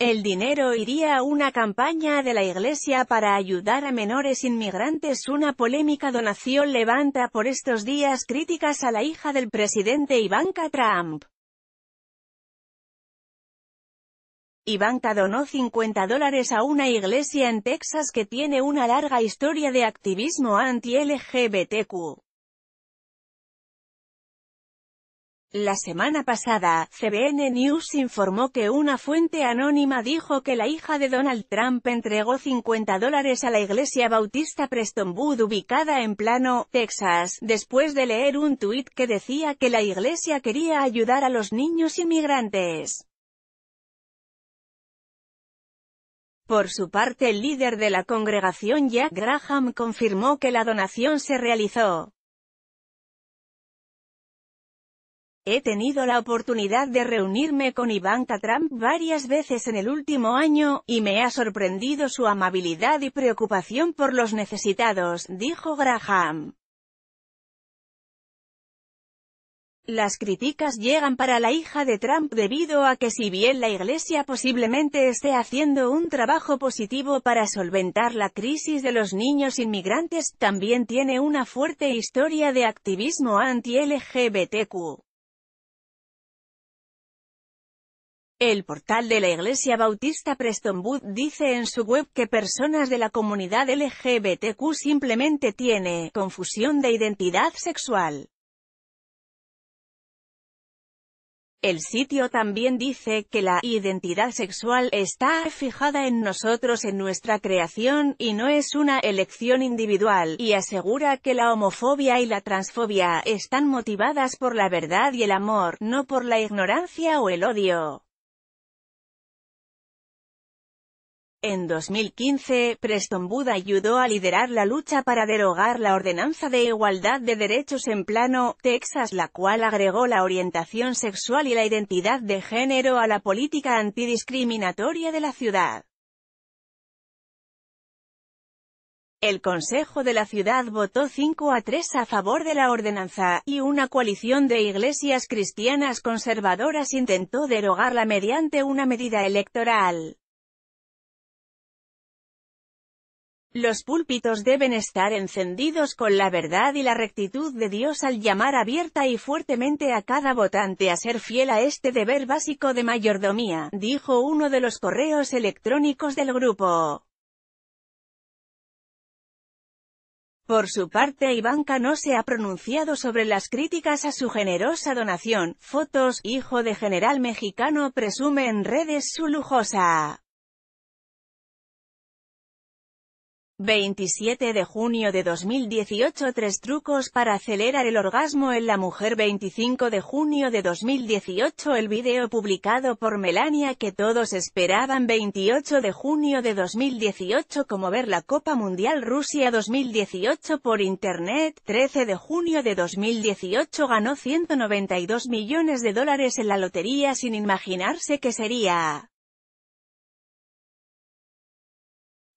El dinero iría a una campaña de la Iglesia para ayudar a menores inmigrantes. Una polémica donación levanta por estos días críticas a la hija del presidente Ivanka Trump. Ivanka donó 50 dólares a una iglesia en Texas que tiene una larga historia de activismo anti-LGBTQ. La semana pasada, CBN News informó que una fuente anónima dijo que la hija de Donald Trump entregó 50 dólares a la iglesia bautista Prestonwood ubicada en Plano, Texas, después de leer un tuit que decía que la iglesia quería ayudar a los niños inmigrantes. Por su parte el líder de la congregación Jack Graham confirmó que la donación se realizó. He tenido la oportunidad de reunirme con Ivanka Trump varias veces en el último año, y me ha sorprendido su amabilidad y preocupación por los necesitados, dijo Graham. Las críticas llegan para la hija de Trump debido a que si bien la iglesia posiblemente esté haciendo un trabajo positivo para solventar la crisis de los niños inmigrantes, también tiene una fuerte historia de activismo anti-LGBTQ. El portal de la Iglesia Bautista Preston Prestonwood dice en su web que personas de la comunidad LGBTQ simplemente tiene confusión de identidad sexual. El sitio también dice que la identidad sexual está fijada en nosotros en nuestra creación y no es una elección individual, y asegura que la homofobia y la transfobia están motivadas por la verdad y el amor, no por la ignorancia o el odio. En 2015, Preston Buda ayudó a liderar la lucha para derogar la Ordenanza de Igualdad de Derechos en Plano, Texas, la cual agregó la orientación sexual y la identidad de género a la política antidiscriminatoria de la ciudad. El Consejo de la Ciudad votó 5 a 3 a favor de la ordenanza, y una coalición de iglesias cristianas conservadoras intentó derogarla mediante una medida electoral. Los púlpitos deben estar encendidos con la verdad y la rectitud de Dios al llamar abierta y fuertemente a cada votante a ser fiel a este deber básico de mayordomía, dijo uno de los correos electrónicos del grupo. Por su parte Ivanka no se ha pronunciado sobre las críticas a su generosa donación, fotos, hijo de general mexicano presume en redes su lujosa 27 de junio de 2018 Tres trucos para acelerar el orgasmo en la mujer 25 de junio de 2018 El video publicado por Melania que todos esperaban 28 de junio de 2018 Como ver la Copa Mundial Rusia 2018 por Internet 13 de junio de 2018 Ganó 192 millones de dólares en la lotería sin imaginarse que sería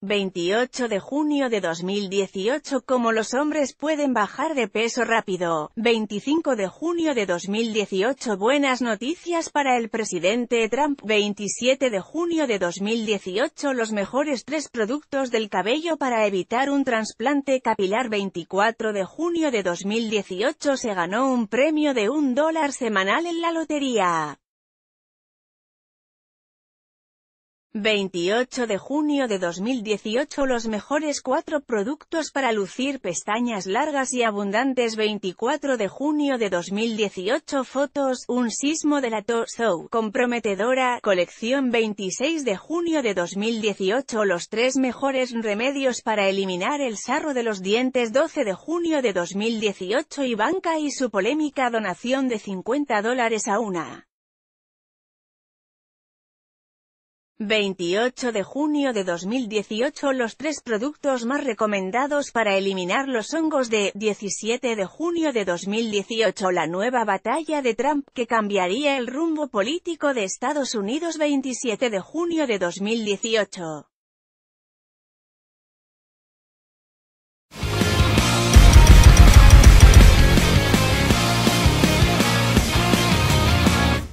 28 de junio de 2018 Como los hombres pueden bajar de peso rápido. 25 de junio de 2018 Buenas noticias para el presidente Trump. 27 de junio de 2018 Los mejores tres productos del cabello para evitar un trasplante capilar. 24 de junio de 2018 Se ganó un premio de un dólar semanal en la lotería. 28 de junio de 2018 Los mejores 4 productos para lucir pestañas largas y abundantes 24 de junio de 2018 Fotos, un sismo de la Show, comprometedora, colección 26 de junio de 2018 Los 3 mejores remedios para eliminar el sarro de los dientes 12 de junio de 2018 Ivanka y su polémica donación de 50 dólares a una 28 de junio de 2018 Los tres productos más recomendados para eliminar los hongos de 17 de junio de 2018 La nueva batalla de Trump que cambiaría el rumbo político de Estados Unidos 27 de junio de 2018